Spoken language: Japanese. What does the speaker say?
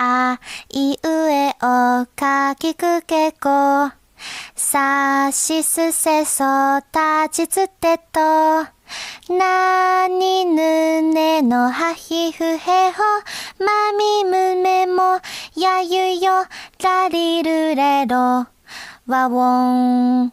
あいうえおかきくけこ。さしすせそたちつてと。なにぬねのはひふへほ。まみむめもやゆよらりるれろ。わおん。